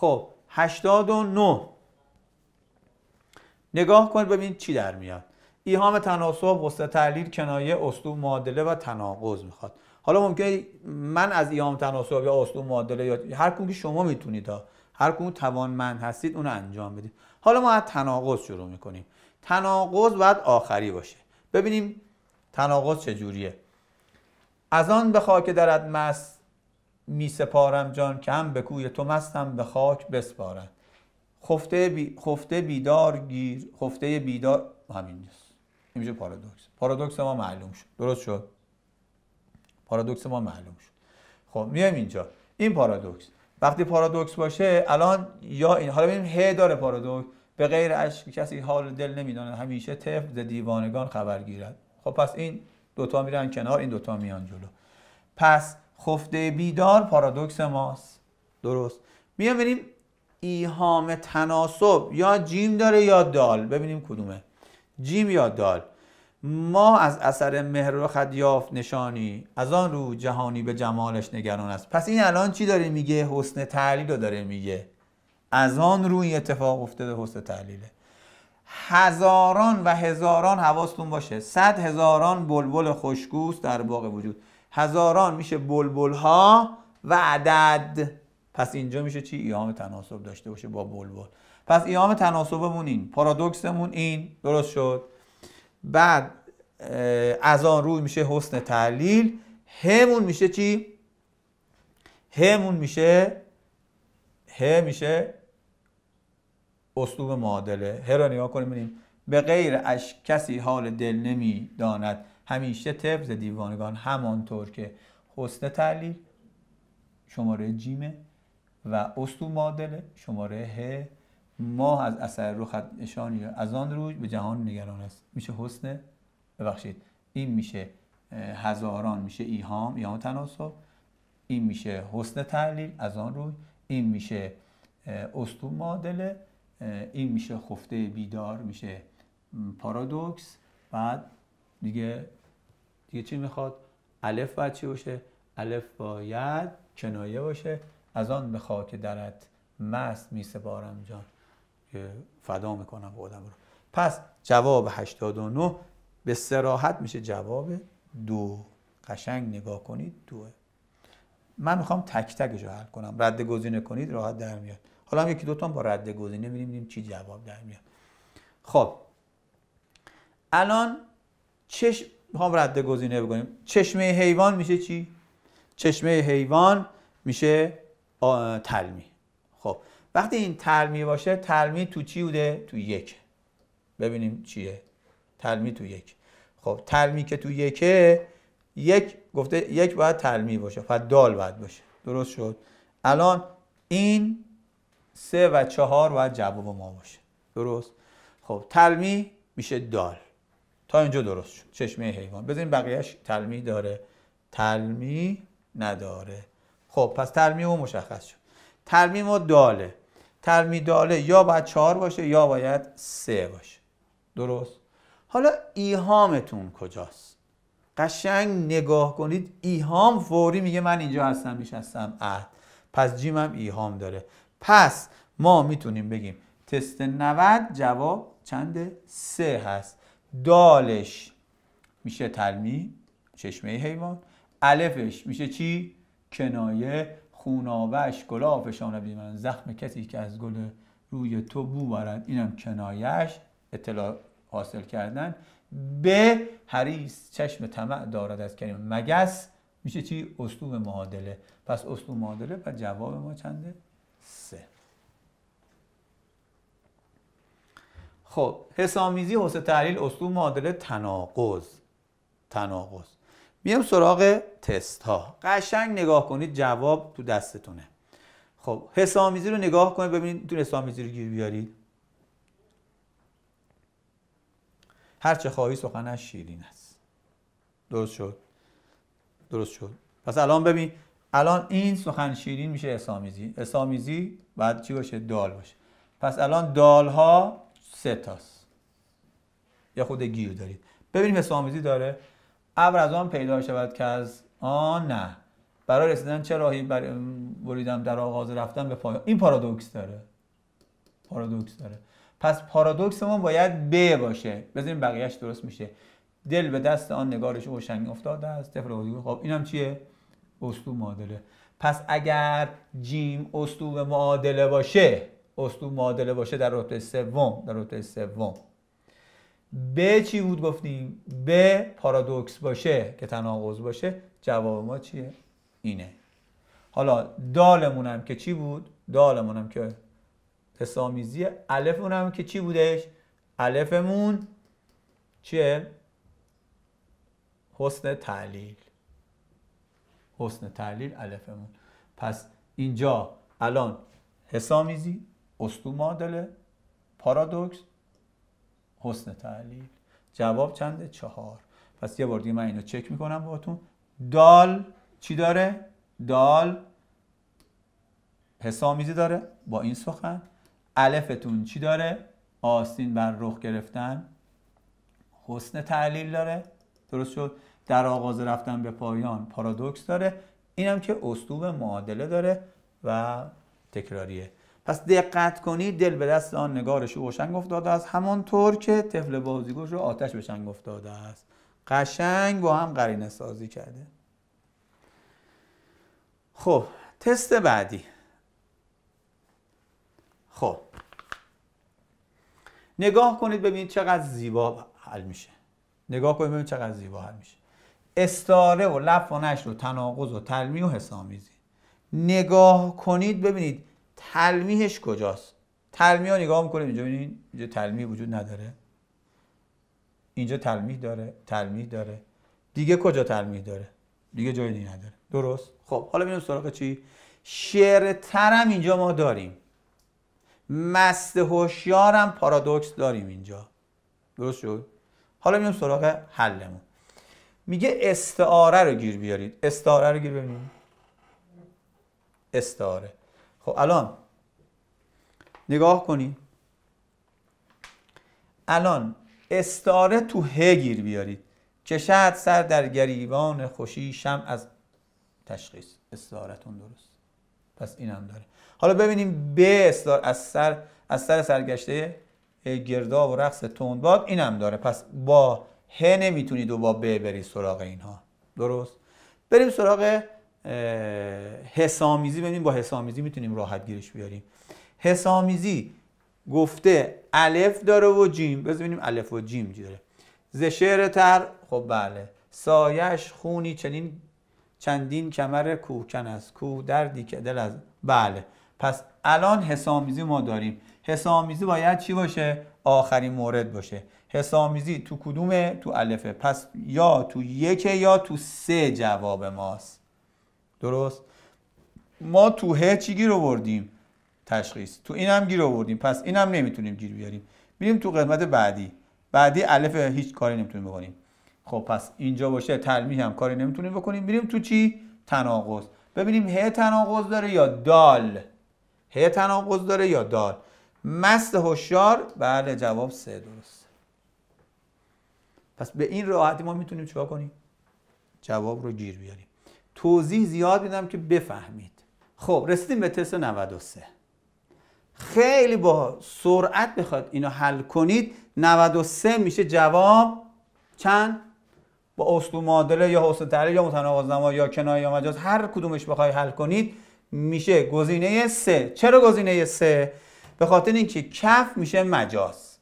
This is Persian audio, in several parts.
خب 89 نگاه کنید ببین چی در میاد ایهام تناسب وسط تحلیل کنایه اسلوب معادله و تناقض میخواد حالا ممکنه من از ایهام تناسب یا اسلوب معادله یا هر کدوم که شما میتونید ها هر کدوم توانمند هستید اون انجام بدید حالا ما از تناقض شروع میکنیم تناقض باید آخری باشه ببینیم تناقض چجوریه از آن بخواه که درد مست می سپارم جان کم به کوی تو مستم به خاک بسپارم خفته, بی... خفته بیدار گیر خفته بیدار همین نیست این پارادوکس پارادوکس ما معلوم شد درست شد پارادوکس ما معلوم شد خب میایم اینجا این پارادوکس وقتی پارادوکس باشه الان یا این حالا ببینیم ه داره پارادوکس به غیر عشق کسی حال دل نمیداند همیشه تف دیوانگان خبر گیرد خب پس این دوتا میرن کنار این دوتا میان جلو پس خفته بیدار پارادوکس ماست درست بیا ببینیم ایهام تناسب یا جیم داره یا دال ببینیم کدومه جیم یا دال ما از اثر مهر و یافت نشانی از آن رو جهانی به جمالش نگران است پس این الان چی داره میگه حسن تعلیل رو داره میگه از آن رو این اتفاق افتاده حسن تعلیله هزاران و هزاران حواستون باشه صد هزاران بلبل خوشگوست در باغ وجود هزاران میشه بلبل ها و عدد پس اینجا میشه چی ایام تناسب داشته باشه با بلبل پس ایام تناسبمون این پارادوکسمون این درست شد بعد از آن روی میشه حسن تحلیل همون میشه چی همون میشه ه میشه اسلوب معادله هرانی نگاه کنیم به غیر اش کسی حال دل نمی داند همیشه تبز دیوانگان همانطور که حسن تعلیل شماره جیمه و استو معادله شماره ه ما از اثر رو نشانی از آن روی به جهان نگران است میشه حسن ببخشید این میشه هزاران میشه ایهام یا تناسب این میشه حسن تعلیل از آن روی این میشه استو معادله این میشه خفته بیدار میشه پارادوکس بعد دیگه دیگه چی میخواد الف باید چی باشه الف باید کنایه باشه از آن به که درت مست می بارم جان فدا میکنم خودم رو پس جواب 89 به سراحت میشه جواب دو قشنگ نگاه کنید دو من میخوام تک تک رو حل کنم رد گزینه کنید راحت در میاد حالا هم یکی دوتا با رد گزینه چی جواب در میاد خب الان چشم میخوام رد گزینه بکنیم چشمه حیوان میشه چی؟ چشمه حیوان میشه تلمی خب وقتی این تلمی باشه تلمی تو چی بوده؟ تو یک ببینیم چیه تلمی تو یک خب تلمی که تو یکه یک گفته یک باید تلمی باشه فقط دال باید باشه درست شد الان این سه و چهار باید جواب ما باشه درست خب تلمی میشه دال تا اینجا درست شد چشمه حیوان بزنین بقیهش تلمی داره تلمی نداره خب پس ترمیم مشخص شد ترمیم و داله تلمی داله یا باید چهار باشه یا باید سه باشه درست حالا ایهامتون کجاست قشنگ نگاه کنید ایهام فوری میگه من اینجا هستم میشه عهد پس جیمم ایهام داره پس ما میتونیم بگیم تست 90 جواب چند سه هست دالش میشه تلمی چشمه حیوان الفش میشه چی؟ کنایه خونابش گلافشان بیمن من زخم کسی که از گل روی تو بو برد اینم کنایش اطلاع حاصل کردن به حریس چشم طمع دارد از کریم مگس میشه چی؟ اسلوب معادله پس اسلوب معادله و جواب ما چنده؟ سه خب حسامیزی حسه تحلیل اصول معادله تناقض تناقض میام سراغ تست ها قشنگ نگاه کنید جواب تو دستتونه خب حسامیزی رو نگاه کنید ببینید تو حسامیزی رو گیر بیارید هر چه خواهی سخنش شیرین است درست شد درست شد پس الان ببین الان این سخن شیرین میشه حسامیزی حسامیزی بعد چی باشه دال باشه پس الان دال ها سه تاست یا خود گیر دارید ببینیم حساب داره ابر از آن پیدا شود که از آن نه برای رسیدن چه راهی بر... بریدم در آغاز رفتن به پایان این پارادوکس داره پارادوکس داره پس پارادوکس ما باید ب باشه بزنیم بقیهش درست میشه دل به دست آن نگارش اوشنگ افتاده است طفل خب اینم چیه اسلوب معادله پس اگر جیم استو معادله باشه استو معادله باشه در رتبه سوم در رتبه سوم به چی بود گفتیم به پارادوکس باشه که تناقض باشه جواب ما چیه اینه حالا دالمونم که چی بود دالمونم که تسامیزی الفمونم که چی بودش الفمون چیه حسن تعلیل حسن تعلیل الفمون پس اینجا الان حسامیزی اسلوب معادله پارادوکس حسن تحلیل جواب چنده چهار پس یه بار دیگه من اینو چک میکنم باتون دال چی داره دال حسامیزی داره با این سخن الفتون چی داره آستین بر رخ گرفتن حسن تعلیل داره درست شد در آغاز رفتن به پایان پارادوکس داره اینم که اسلوب معادله داره و تکراریه پس دقت کنید دل به دست آن نگارش او شنگ افتاده است همانطور که طفل بازیگوش رو آتش به شنگ افتاده است قشنگ با هم قرینه سازی کرده خب تست بعدی خب نگاه کنید ببینید چقدر زیبا حل میشه نگاه کنید ببینید چقدر زیبا حل میشه استاره و لف و نشر و تناقض و تلمی و حسامیزی نگاه کنید ببینید تلمیحش کجاست تلمیح ها نگاه میکنیم اینجا ببینید اینجا تلمیح وجود نداره اینجا تلمیه داره تلمیح داره دیگه کجا تلمیه داره دیگه جای دیگه نداره درست خب حالا ببینیم سراغ چی شعر ترم اینجا ما داریم مست هوشیارم پارادوکس داریم اینجا درست شد حالا میام سراغ حلمون میگه استعاره رو گیر بیارید استعاره رو گیر ببینید استعاره خب الان نگاه کنی الان استاره تو ه گیر بیارید کشد سر در گریبان خوشی شم از تشخیص استارتون درست پس اینم داره حالا ببینیم به استار از سر از سر سرگشته گردا و رقص باد اینم داره پس با ه نمیتونید و با ب برید سراغ اینها درست بریم سراغ حسامیزی ببینیم با حسامیزی میتونیم راحت گیرش بیاریم حسامیزی گفته الف داره و جیم بذار ببینیم الف و جیم داره ز شعر تر خب بله سایش خونی چنین چندین کمر کوکن از کو دردی که دل از بله پس الان حسامیزی ما داریم حسامیزی باید چی باشه آخرین مورد باشه حسامیزی تو کدومه تو الفه پس یا تو یک یا تو سه جواب ماست درست ما تو ه چی گیر آوردیم تشخیص تو این هم گیر آوردیم پس اینم نمیتونیم گیر بیاریم میریم تو قدمت بعدی بعدی الف هیچ کاری نمیتونیم بکنیم خب پس اینجا باشه تلمیح هم کاری نمیتونیم بکنیم میریم تو چی تناقض ببینیم ه تناقض داره یا دال ه تناقض داره یا دال مست هوشیار بله جواب سه درست پس به این راحتی ما میتونیم چیکار کنیم جواب رو گیر بیاریم توضیح زیاد میدم که بفهمید خب رسیدیم به تست 93 خیلی با سرعت بخواد اینو حل کنید 93 میشه جواب چند با اصل معادله یا اصل تعلیل یا متناقض نما یا کنایه یا مجاز هر کدومش بخوای حل کنید میشه گزینه 3 چرا گزینه 3 به خاطر اینکه کف میشه مجاز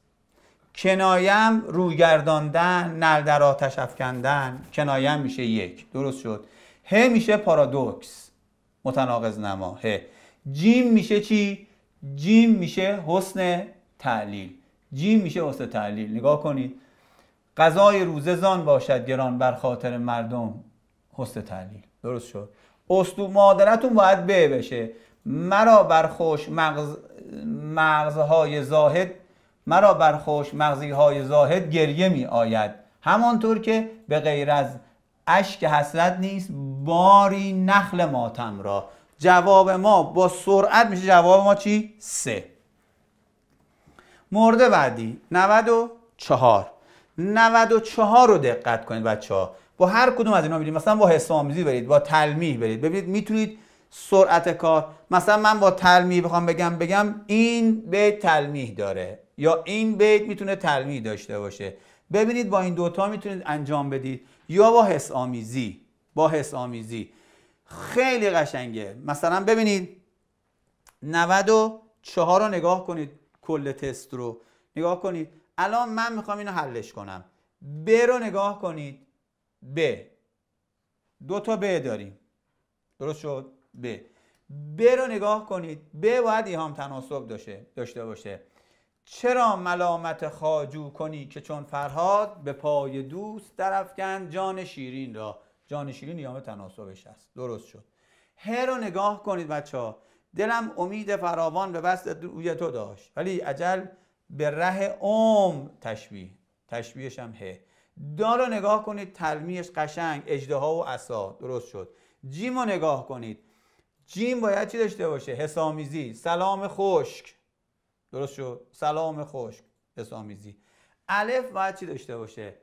کنایم رویگرداندن نل در آتش افکندن کنایم میشه یک درست شد ه میشه پارادوکس متناقض نما ه جیم میشه چی؟ جیم میشه حسن تعلیل جیم میشه حسن تعلیل نگاه کنید غذای روزه زان باشد گران بر خاطر مردم حسن تعلیل درست شد استو مادرتون باید به بشه مرا بر خوش مغز مغزهای زاهد مرا بر خوش زاهد گریه می آید همانطور که به غیر از اشک حسرت نیست باری نخل ماتم را جواب ما با سرعت میشه جواب ما چی؟ سه مورد بعدی 94 94 رو دقت کنید بچه ها با هر کدوم از اینا برید مثلا با حسامیزی برید با تلمیح برید ببینید میتونید سرعت کار مثلا من با تلمیح بخوام بگم بگم این به تلمیح داره یا این بیت میتونه تلمیح داشته باشه ببینید با این دوتا میتونید انجام بدید یا با آمیزی. با حس آمیزی خیلی قشنگه مثلا ببینید 94 رو نگاه کنید کل تست رو نگاه کنید الان من میخوام اینو حلش کنم ب رو نگاه کنید ب دو تا ب داریم درست شد ب ب رو نگاه کنید ب باید هم تناسب داشته داشته باشه چرا ملامت خاجو کنی که چون فرهاد به پای دوست درفکن جان شیرین را جانشینی نیام تناسبش است درست شد هر رو نگاه کنید بچه ها دلم امید فراوان به بست روی تو داشت ولی عجل به ره اوم تشبیه تشبیهش هم ه دا رو نگاه کنید تلمیش قشنگ اجده و اصا درست شد جیم رو نگاه کنید جیم باید چی داشته باشه حسامیزی سلام خشک درست شد سلام خشک حسامیزی الف باید چی داشته باشه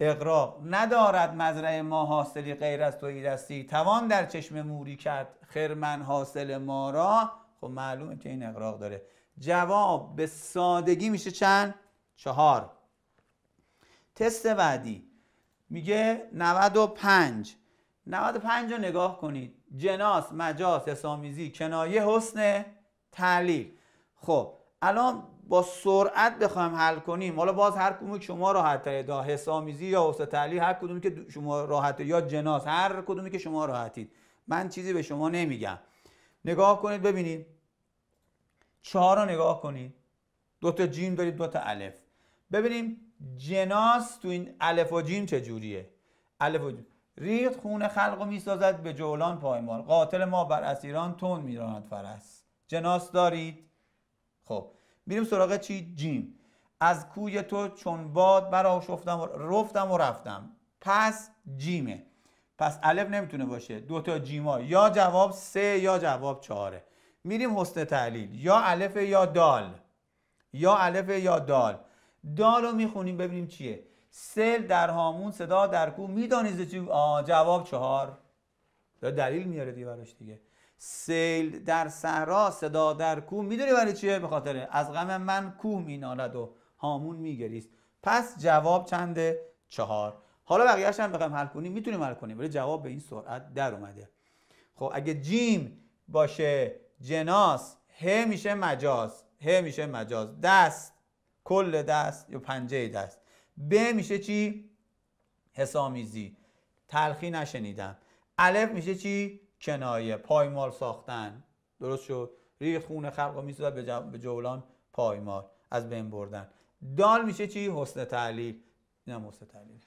اقراق ندارد مزرعه ما حاصلی غیر از تو دستی توان در چشم موری کرد خرمن حاصل ما را خب معلومه که این اقراق داره جواب به سادگی میشه چند؟ چهار تست بعدی میگه 95 95 رو نگاه کنید جناس مجاز اسامیزی، کنایه حسن تعلیل خب الان با سرعت بخوایم حل کنیم حالا باز هر کدومی شما راحت دا حسامیزی یا وسط تلی هر کدومی که شما راحت یا جناس هر کدومی که شما راحتید من چیزی به شما نمیگم نگاه کنید ببینید چهار رو نگاه کنید دو تا جیم دارید دو تا الف ببینیم جناس تو این الف و جیم چجوریه الف و جیم. ریخت خون خلق و میسازد به جولان پایمال قاتل ما بر اسیران تون میراند فرس جناس دارید خب میریم سراغ چی جیم از کوی تو چون باد برا شفتم و رفتم و رفتم پس جیمه پس الف نمیتونه باشه دو تا جیما یا جواب سه یا جواب چهاره میریم حسن تحلیل یا الف یا دال یا الف یا دال دال رو میخونیم ببینیم چیه سل در هامون صدا در کو میدانید چی جواب چهار دلیل میاره دیگه براش دیگه سیل در صحرا صدا در کوه میدونی برای چیه به از غم من کوه مینالد و هامون میگریست پس جواب چنده چهار حالا بقیه هم بخوایم حل کنیم میتونیم حل کنیم ولی جواب به این سرعت در اومده خب اگه جیم باشه جناس ه میشه مجاز ه میشه مجاز دست کل دست یا پنجه دست ب میشه چی حسامیزی تلخی نشنیدم الف میشه چی کنایه پایمال ساختن درست شد ریخ خون خلق و میسوزد به جولان پایمال از بین بردن دال میشه چی حسن تحلیل نه حسن تعلیلش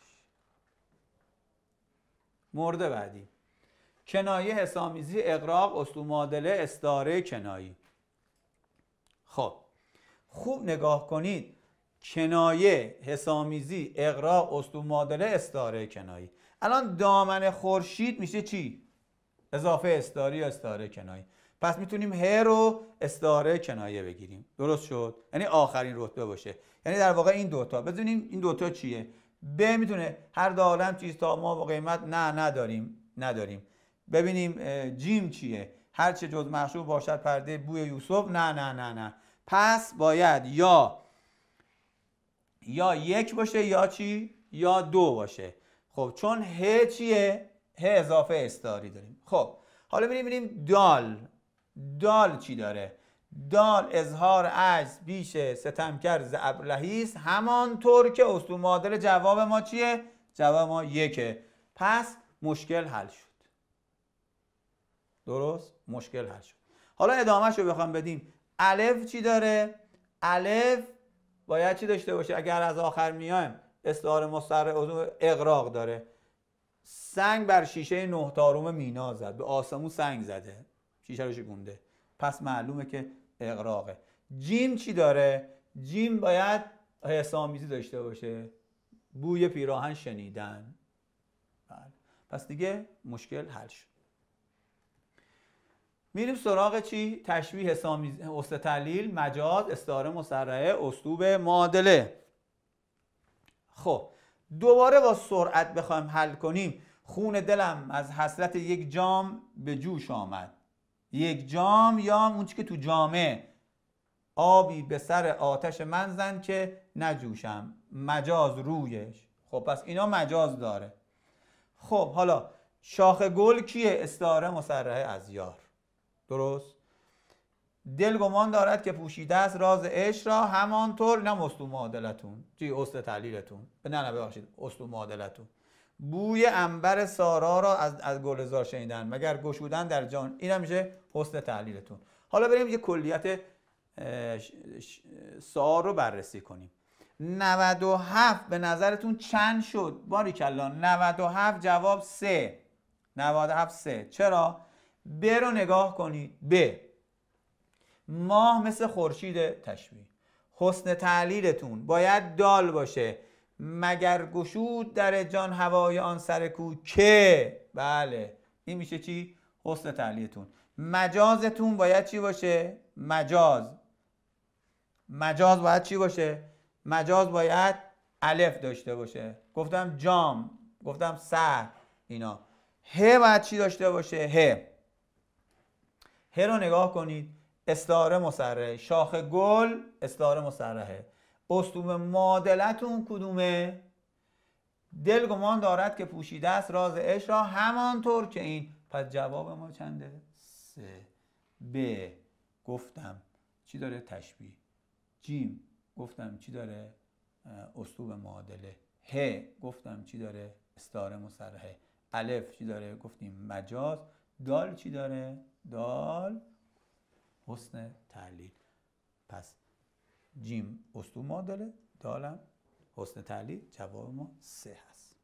مورد بعدی کنایه حسامیزی اقراق اسلو مادله استاره کنایی خب خوب نگاه کنید کنایه حسامیزی اقراق اسلو مادله استاره کنایی الان دامن خورشید میشه چی اضافه استاری یا استاره کنایه پس میتونیم ه رو استاره کنایه بگیریم درست شد یعنی آخرین رتبه باشه یعنی در واقع این دوتا بدونیم این دوتا چیه ب میتونه هر دو عالم چیز تا ما با قیمت نه نداریم نداریم ببینیم جیم چیه هر چه جز مشروب باشد پرده بوی یوسف نه نه نه نه پس باید یا یا یک باشه یا چی یا دو باشه خب چون ه چیه ه اضافه استاری داریم خب حالا میریم ببینیم دال دال چی داره دال اظهار عجز بیش ستمکر ز همانطور که اصول معادل جواب ما چیه جواب ما یکه پس مشکل حل شد درست مشکل حل شد حالا ادامهش رو بخوام بدیم الف چی داره الف باید چی داشته باشه اگر از آخر میایم استعاره مستر اقراق داره سنگ بر شیشه نه تاروم مینا زد به آسمون سنگ زده شیشه رو شکونده پس معلومه که اقراقه جیم چی داره جیم باید حسامیزی داشته باشه بوی پیراهن شنیدن بله. پس دیگه مشکل حل شد میریم سراغ چی؟ تشبیه حسامیز... تحلیل، مجاز، استعاره مسرعه، اسلوب معادله خب دوباره با سرعت بخوایم حل کنیم خون دلم از حسرت یک جام به جوش آمد یک جام یا اون که تو جامه آبی به سر آتش من زن که نجوشم مجاز رویش خب پس اینا مجاز داره خب حالا شاخ گل کیه استاره مسرحه از یار درست دل گمان دارد که پوشیده است راز عشق را همانطور نه مستو معادلتون چی اصل تحلیلتون نه نه ببخشید اصل معادلتون بوی انبر سارا را از, از گلزار شنیدن مگر گشودن در جان این هم میشه حسن تحلیلتون حالا بریم یه کلیت سار رو بررسی کنیم 97 به نظرتون چند شد؟ باری کلا 97 جواب 3 97 3 چرا؟ ب رو نگاه کنید ب ماه مثل خورشید تشبیه حسن تعلیلتون باید دال باشه مگر گشود در جان هوای آن سر کو که بله این میشه چی حسن تعلیلتون مجازتون باید چی باشه مجاز مجاز باید چی باشه مجاز باید الف داشته باشه گفتم جام گفتم سر اینا ه باید چی داشته باشه ه ه رو نگاه کنید استاره مسرحه شاخ گل استاره مسرحه استوم معادلتون کدومه دل گمان دارد که پوشیده است راز اش را همانطور که این پس جواب ما چنده سه ب گفتم چی داره تشبیه جیم گفتم چی داره اسلوب معادله ه گفتم چی داره استاره مسرحه الف چی داره گفتیم مجاز دال چی داره دال حسن تحلیل پس جیم ما داره؟ دالم حسن تحلیل جواب ما سه هست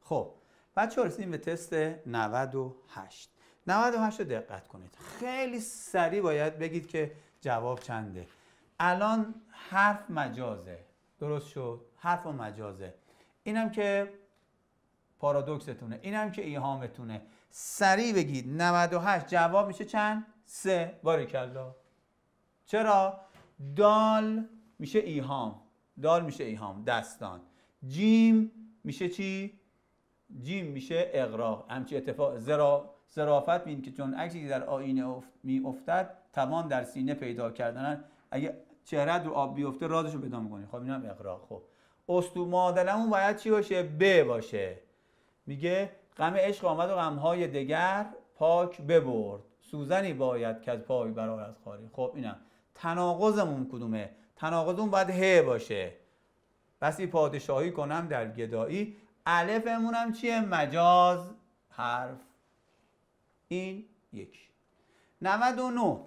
خب بچه رسیدیم به تست 98 98 رو دقت کنید خیلی سریع باید بگید که جواب چنده الان حرف مجازه درست شد حرف و مجازه اینم که پارادوکستونه اینم که ایهامتونه سریع بگید 98 جواب میشه چند سه باریکلا چرا؟ دال میشه ایهام دال میشه ایهام دستان جیم میشه چی؟ جیم میشه اقراق همچی اتفاق زرا... زرافت بین که چون عکسی که در آینه میافتد می توان در سینه پیدا کردن اگه چهره رو آب بیفته رازش رو پیدا میکنی خب اینم اقراق خب استو مادلمون باید چی باشه ب باشه میگه غم عشق آمد و غمهای دگر پاک ببرد سوزنی باید که از پای از خاری خب اینم تناقضمون کدومه تناقضمون باید ه باشه بسی پادشاهی کنم در گدایی الفمون هم چیه مجاز حرف این یک 99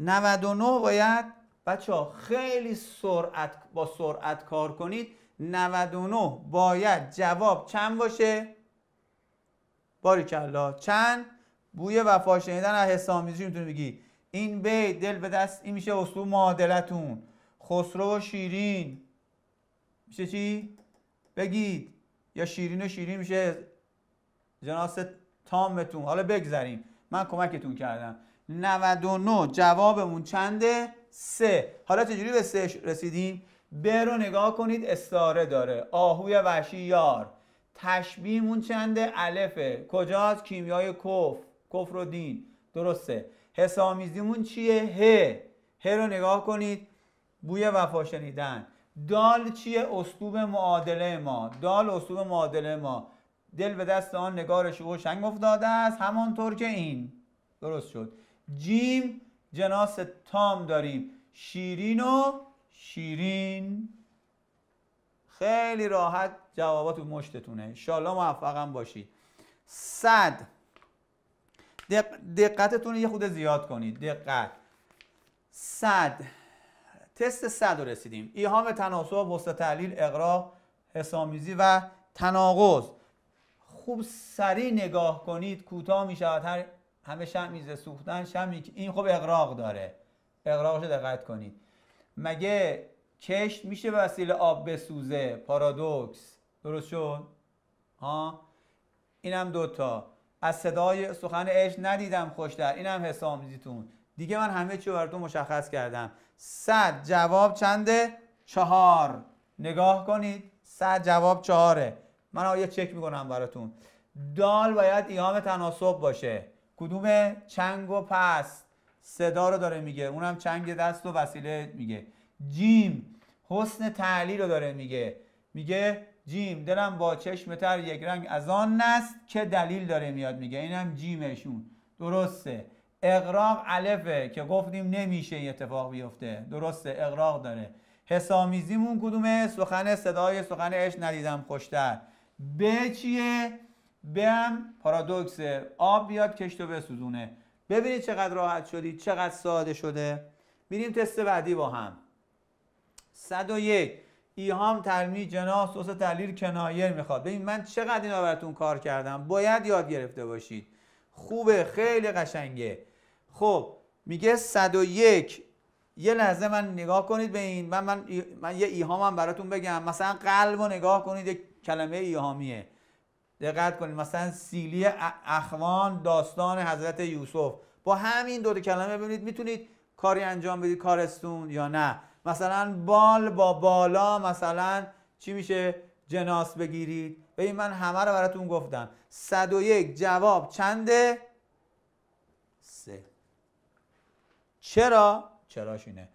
99 باید بچه ها خیلی سرعت با سرعت کار کنید 99 باید جواب چند باشه باریکلا چند بوی وفا شنیدن از حسامیزی میتونی بگی این بی دل به دست این میشه اسلوب معادلتون خسرو و شیرین میشه چی بگید یا شیرین و شیرین میشه جناس تامتون حالا بگذاریم من کمکتون کردم 99 جوابمون چنده سه حالا چجوری به سه رسیدیم به رو نگاه کنید استاره داره آهوی وحشی یار تشبیهمون چنده الفه کجاست کیمیای کف کفر و دین درسته حسامیزیمون چیه ه ه رو نگاه کنید بوی وفا شنیدن دال چیه اسلوب معادله ما دال اسلوب معادله ما دل به دست آن نگارش او شنگ افتاده است همانطور که این درست شد جیم جناس تام داریم شیرین و شیرین خیلی راحت جوابات مشتتونه انشاءالله موفقم باشی صد دقتتون رو یه خود زیاد کنید دقت صد تست صد رو رسیدیم ایهام تناسب وسط تحلیل اقراق حسامیزی و تناقض خوب سریع نگاه کنید کوتاه می شود هر همه شمیزه سوختن شمی این خوب اقراق داره اقراقش دقت کنید مگه کشت میشه وسیله آب بسوزه پارادوکس درست شد ها اینم دوتا از صدای سخن عشق ندیدم خوش در اینم حساب دیتون دیگه من همه چی براتون مشخص کردم صد جواب چنده چهار نگاه کنید صد جواب چهاره من یه چک میکنم براتون دال باید ایام تناسب باشه کدوم چنگ و پس صدا رو داره میگه اونم چنگ دست و وسیله میگه جیم حسن تعلیل رو داره میگه میگه جیم دلم با چشم تر یک رنگ از آن نست که دلیل داره میاد میگه اینم جیمشون درسته اقراق علفه که گفتیم نمیشه این اتفاق بیفته درسته اقراق داره حسامیزیمون کدومه سخن صدای سخن اش ندیدم خوشتر به چیه بم پارادوکسه آب بیاد کشت و بسوزونه ببینید چقدر راحت شدید چقدر ساده شده میریم تست بعدی با هم 101 ایهام ترمی جناح سوس تحلیل کنایه میخواد ببین من چقدر اینا براتون کار کردم باید یاد گرفته باشید خوبه خیلی قشنگه خب میگه 101 یه لحظه من نگاه کنید به این من من, من یه ایهامم براتون بگم مثلا قلب رو نگاه کنید یک کلمه ایهامیه دقت کنید مثلا سیلی اخوان داستان حضرت یوسف با همین دو, کلمه ببینید میتونید کاری انجام بدید کارستون یا نه مثلا بال با بالا مثلا چی میشه جناس بگیرید ببین من همه رو براتون گفتم یک جواب چنده سه چرا چراش اینه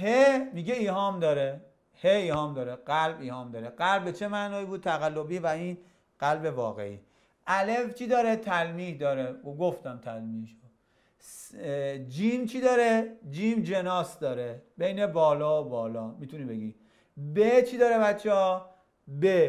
ه میگه ایهام داره ه ایهام داره قلب ایهام داره قلب چه معنایی بود تقلبی و این قلب واقعی الف چی داره تلمیح داره و گفتم تلمیح جیم چی داره؟ جیم جناس داره بین بالا و بالا میتونی بگی ب چی داره بچه ها؟ ب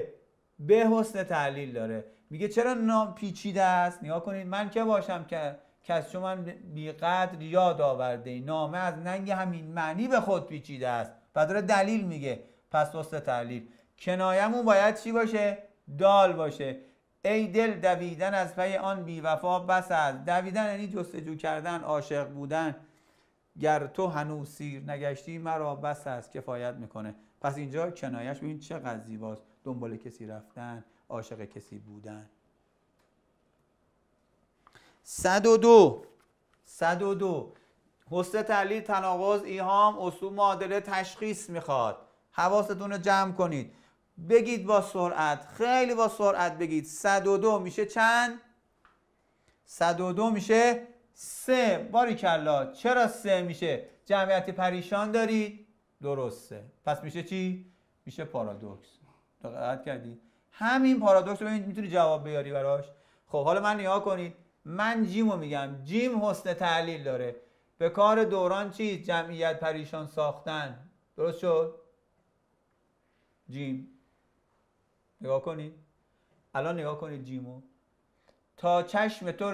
ب حسن تحلیل داره میگه چرا نام پیچیده است؟ نگاه کنید من که باشم که کس چون من بیقدر یاد آورده نامه از ننگ همین معنی به خود پیچیده است و داره دلیل میگه پس حسن تحلیل کنایمون باید چی باشه؟ دال باشه ای دل دویدن از پی آن بیوفا بس است دویدن یعنی جستجو کردن عاشق بودن گر تو هنوز سیر نگشتی مرا بس است کفایت میکنه پس اینجا کنایش ببین چقدر زیباست دنبال کسی رفتن عاشق کسی بودن صد و دو صد و دو تحلیل تناقض ایهام اصول معادله تشخیص میخواد حواستون رو جمع کنید بگید با سرعت خیلی با سرعت بگید 102 میشه چند 102 میشه 3 باریکلا چرا سه میشه جمعیت پریشان دارید درسته پس میشه چی میشه پارادوکس دقت کردی همین پارادوکس رو ببینید میتونی جواب بیاری براش خب حالا من نگاه کنید من جیم رو میگم جیم حسن تحلیل داره به کار دوران چی؟ جمعیت پریشان ساختن درست شد جیم نگاه کنید الان نگاه کنید جیمو تا چشم تو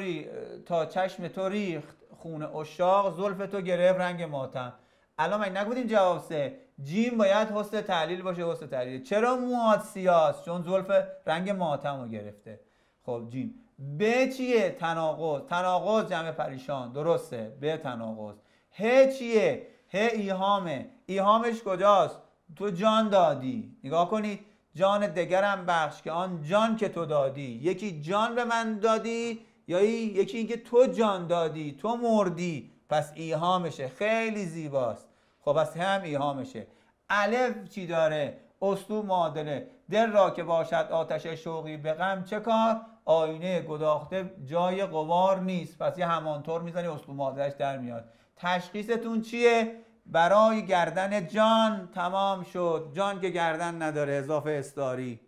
تا چشم تو ریخت خون اشاق زلف تو گرفت رنگ ماتم الان من نگفتین جواب سه جیم باید حس تحلیل باشه حس تحلیل چرا مواد سیاست چون زلف رنگ ماتم رو گرفته خب جیم به چیه تناقض تناقض جمع پریشان درسته به تناقض ه چیه ه ایهامه ایهامش کجاست تو جان دادی نگاه کنید جان دگرم بخش که آن جان که تو دادی یکی جان به من دادی یا یکی اینکه تو جان دادی تو مردی پس ایهامشه خیلی زیباست خب پس هم ایهامشه الف چی داره اسلو معادله دل را که باشد آتش شوقی به غم چه کار آینه گداخته جای قوار نیست پس یه همانطور میزنی اسلو معادلش در میاد تشخیصتون چیه برای گردن جان تمام شد جان که گردن نداره اضافه استاری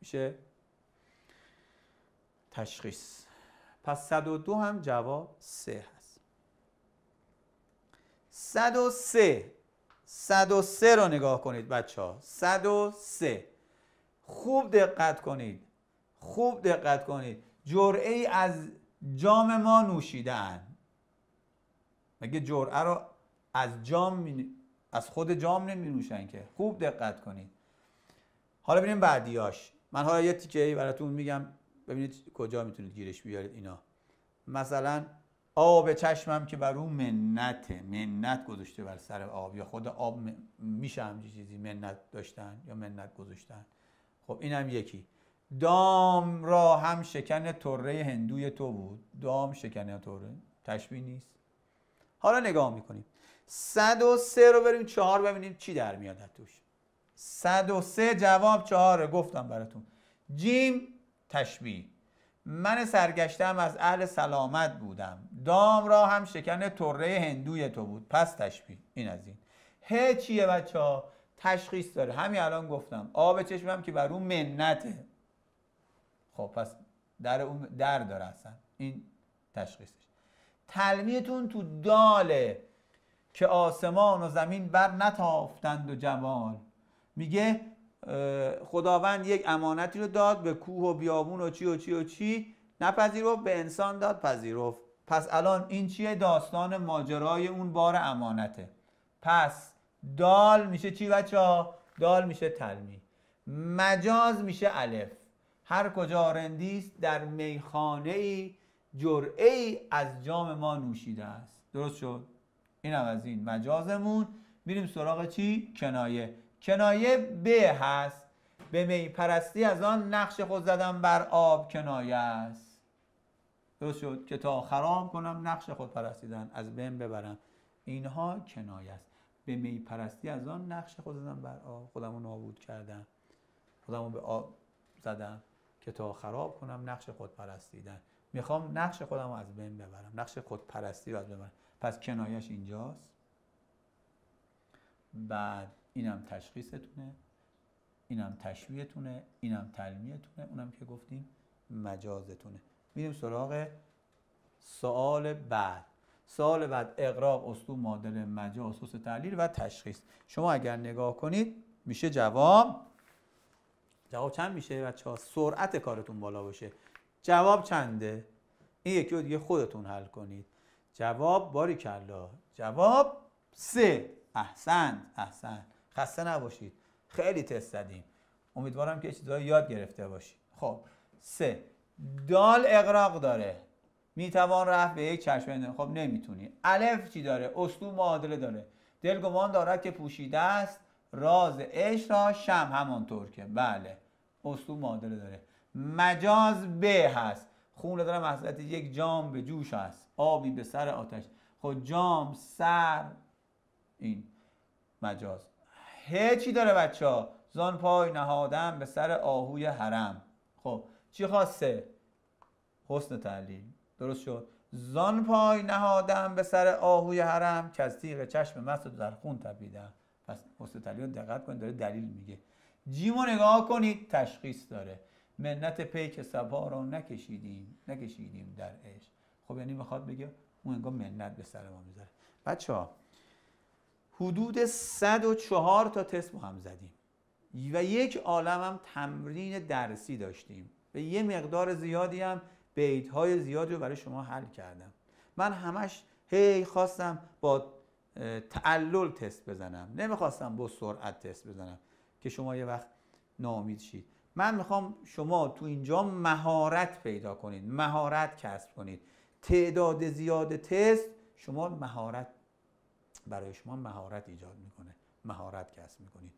میشه تشخیص پس 102 هم جواب 3 هست 103 103 رو نگاه کنید بچه ها 103 خوب دقت کنید خوب دقت کنید جرعه ای از جام ما نوشیدن مگه جرعه رو از جام از خود جام نمی نوشن که خوب دقت کنید حالا ببینیم بعدیاش من حالا یه تیکه ای براتون میگم ببینید کجا میتونید گیرش بیارید اینا مثلا آب چشمم که بر اون مننت منت گذاشته بر سر آب یا خود آب م... میشه چیزی منت داشتن یا منت گذاشتن خب اینم یکی دام را هم شکن تره هندوی تو بود دام شکن تره تشبیه نیست حالا نگاه میکنیم صد سه رو بریم چهار ببینیم چی در میاد توش سه جواب 4 گفتم براتون جیم تشبیه من سرگشتم از اهل سلامت بودم دام را هم شکن تره هندوی تو بود پس تشبیه این از این ه چیه بچه ها تشخیص داره همین الان گفتم آب چشمم که بر اون منته خب پس در اون در داره اصلا این تشخیصش تلمیتون تو داله که آسمان و زمین بر نتافتند و جمال میگه خداوند یک امانتی رو داد به کوه و بیابون و چی و چی و چی نپذیرفت به انسان داد پذیرفت پس الان این چیه داستان ماجرای اون بار امانته پس دال میشه چی بچه ها؟ دال میشه تلمی مجاز میشه الف هر کجا رندیست در میخانه ای جرعه ای از جام ما نوشیده است درست شد اینم از این مجازمون میریم سراغ چی؟ کنایه کنایه به هست به می پرستی از آن نقش خود زدم بر آب کنایه است درست شد که تا خراب کنم نقش خود پرستیدن از بین ببرم اینها کنایه است به می پرستی از آن نقش خود زدم بر آب خودمو نابود کردم خودمو به آب زدم که تا خراب کنم نقش خود پرستیدن میخوام نقش خودم رو از بین ببرم نقش پرستی رو از بین ببرم پس کنایش اینجاست بعد اینم تشخیصتونه اینم تشویتونه اینم تلمیتونه اونم که گفتیم مجازتونه میریم سراغ سوال بعد سال بعد اقراق استو مدل مجاز اساس تحلیل و تشخیص شما اگر نگاه کنید میشه جواب جواب چند میشه بچه ها سرعت کارتون بالا باشه جواب چنده این یکی رو دیگه خودتون حل کنید جواب باری جواب سه احسن احسن خسته نباشید خیلی تست زدیم امیدوارم که چیزهای یاد گرفته باشید خب سه دال اقراق داره میتوان رفت به یک چشمه خب نمیتونی الف چی داره اسلوب معادله داره دل گمان دارد که پوشیده است راز اش را شم همانطور که بله اسلوب معادله داره مجاز به هست خون دارم حضرت یک جام به جوش است آبی به سر آتش خب جام سر این مجاز هچی داره بچه ها زان پای نهادم به سر آهوی حرم خب چی خواسته حسن تعلیم درست شد زان پای نهادم به سر آهوی حرم که از تیغ چشم مست در خون تپیدم پس حسن تعلیم دقت کنید داره دلیل میگه جیمو نگاه کنید تشخیص داره منت پیک سبا رو نکشیدیم نکشیدیم در اش خب یعنی میخواد بگه اون انگار منت به سر ما میذاره بچه ها حدود 104 تا تست با هم زدیم و یک عالم هم تمرین درسی داشتیم و یه مقدار زیادی هم بیت های زیادی رو برای شما حل کردم من همش هی خواستم با تعلل تست بزنم نمیخواستم با سرعت تست بزنم که شما یه وقت نامید شید من میخوام شما تو اینجا مهارت پیدا کنید مهارت کسب کنید تعداد زیاد تست شما مهارت برای شما مهارت ایجاد میکنه مهارت کسب میکنید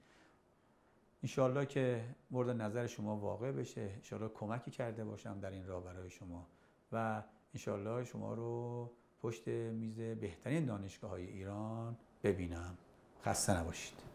انشالله که مورد نظر شما واقع بشه انشالله کمکی کرده باشم در این راه برای شما و انشالله شما رو پشت میز بهترین دانشگاه های ایران ببینم خسته نباشید